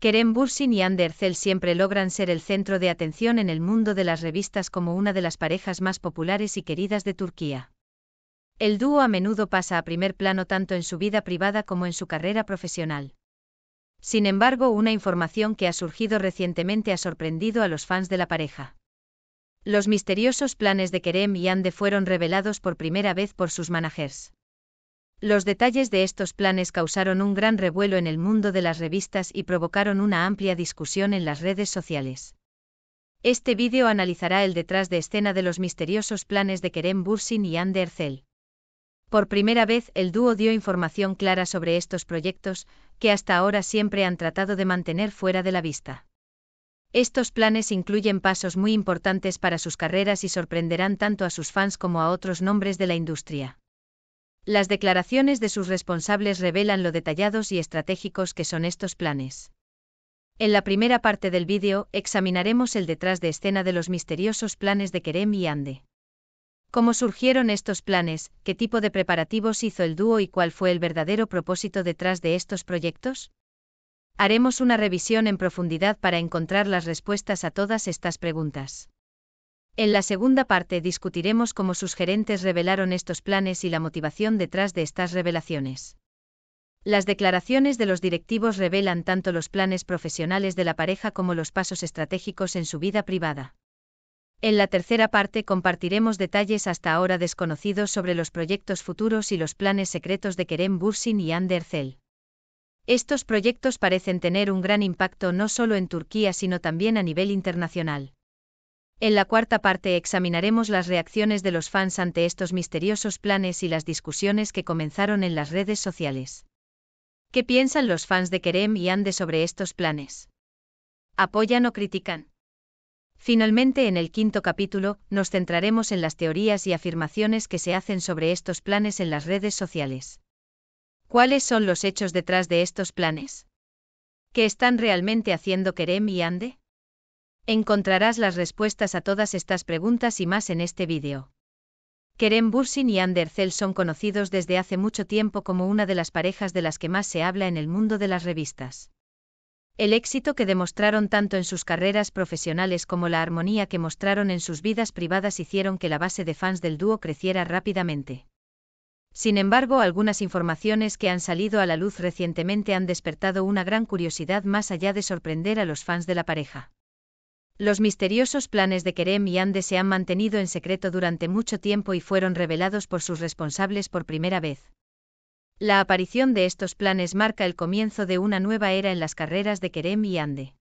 Kerem Bursin y Hande Erçel siempre logran ser el centro de atención en el mundo de las revistas como una de las parejas más populares y queridas de Turquía. El dúo a menudo pasa a primer plano tanto en su vida privada como en su carrera profesional. Sin embargo, una información que ha surgido recientemente ha sorprendido a los fans de la pareja. Los misteriosos planes de Kerem y Ande fueron revelados por primera vez por sus managers. Los detalles de estos planes causaron un gran revuelo en el mundo de las revistas y provocaron una amplia discusión en las redes sociales. Este vídeo analizará el detrás de escena de los misteriosos planes de Kerem Bursin y Anne Ercel. Por primera vez el dúo dio información clara sobre estos proyectos, que hasta ahora siempre han tratado de mantener fuera de la vista. Estos planes incluyen pasos muy importantes para sus carreras y sorprenderán tanto a sus fans como a otros nombres de la industria. Las declaraciones de sus responsables revelan lo detallados y estratégicos que son estos planes. En la primera parte del vídeo examinaremos el detrás de escena de los misteriosos planes de Kerem y Ande. ¿Cómo surgieron estos planes? ¿Qué tipo de preparativos hizo el dúo y cuál fue el verdadero propósito detrás de estos proyectos? Haremos una revisión en profundidad para encontrar las respuestas a todas estas preguntas. En la segunda parte discutiremos cómo sus gerentes revelaron estos planes y la motivación detrás de estas revelaciones. Las declaraciones de los directivos revelan tanto los planes profesionales de la pareja como los pasos estratégicos en su vida privada. En la tercera parte compartiremos detalles hasta ahora desconocidos sobre los proyectos futuros y los planes secretos de Kerem Bursin y Ander Zell. Estos proyectos parecen tener un gran impacto no solo en Turquía sino también a nivel internacional. En la cuarta parte examinaremos las reacciones de los fans ante estos misteriosos planes y las discusiones que comenzaron en las redes sociales. ¿Qué piensan los fans de Kerem y Ande sobre estos planes? ¿Apoyan o critican? Finalmente, en el quinto capítulo, nos centraremos en las teorías y afirmaciones que se hacen sobre estos planes en las redes sociales. ¿Cuáles son los hechos detrás de estos planes? ¿Qué están realmente haciendo Kerem y Ande? Encontrarás las respuestas a todas estas preguntas y más en este vídeo. Kerem Bursin y Ander Zell son conocidos desde hace mucho tiempo como una de las parejas de las que más se habla en el mundo de las revistas. El éxito que demostraron tanto en sus carreras profesionales como la armonía que mostraron en sus vidas privadas hicieron que la base de fans del dúo creciera rápidamente. Sin embargo, algunas informaciones que han salido a la luz recientemente han despertado una gran curiosidad más allá de sorprender a los fans de la pareja. Los misteriosos planes de Kerem y Ande se han mantenido en secreto durante mucho tiempo y fueron revelados por sus responsables por primera vez. La aparición de estos planes marca el comienzo de una nueva era en las carreras de Kerem y Ande.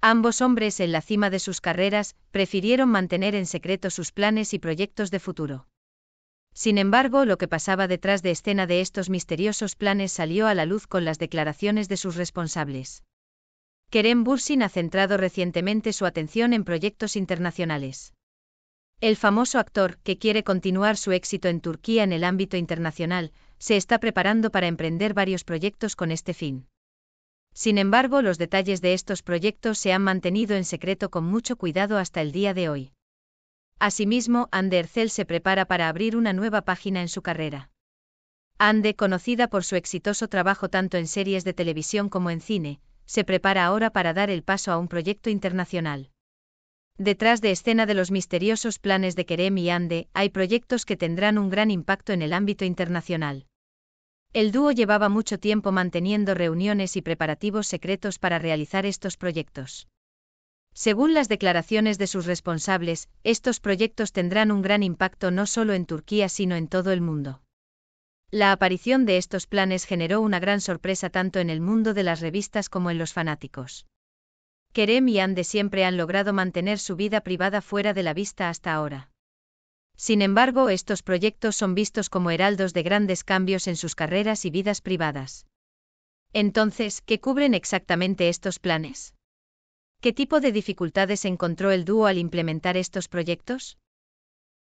Ambos hombres en la cima de sus carreras prefirieron mantener en secreto sus planes y proyectos de futuro. Sin embargo, lo que pasaba detrás de escena de estos misteriosos planes salió a la luz con las declaraciones de sus responsables. Kerem Bursin ha centrado recientemente su atención en proyectos internacionales. El famoso actor, que quiere continuar su éxito en Turquía en el ámbito internacional, se está preparando para emprender varios proyectos con este fin. Sin embargo, los detalles de estos proyectos se han mantenido en secreto con mucho cuidado hasta el día de hoy. Asimismo, Ande Ercel se prepara para abrir una nueva página en su carrera. Ande, conocida por su exitoso trabajo tanto en series de televisión como en cine, se prepara ahora para dar el paso a un proyecto internacional. Detrás de escena de los misteriosos planes de Kerem y Ande, hay proyectos que tendrán un gran impacto en el ámbito internacional. El dúo llevaba mucho tiempo manteniendo reuniones y preparativos secretos para realizar estos proyectos. Según las declaraciones de sus responsables, estos proyectos tendrán un gran impacto no solo en Turquía sino en todo el mundo. La aparición de estos planes generó una gran sorpresa tanto en el mundo de las revistas como en los fanáticos. Kerem y Ande siempre han logrado mantener su vida privada fuera de la vista hasta ahora. Sin embargo, estos proyectos son vistos como heraldos de grandes cambios en sus carreras y vidas privadas. Entonces, ¿qué cubren exactamente estos planes? ¿Qué tipo de dificultades encontró el dúo al implementar estos proyectos?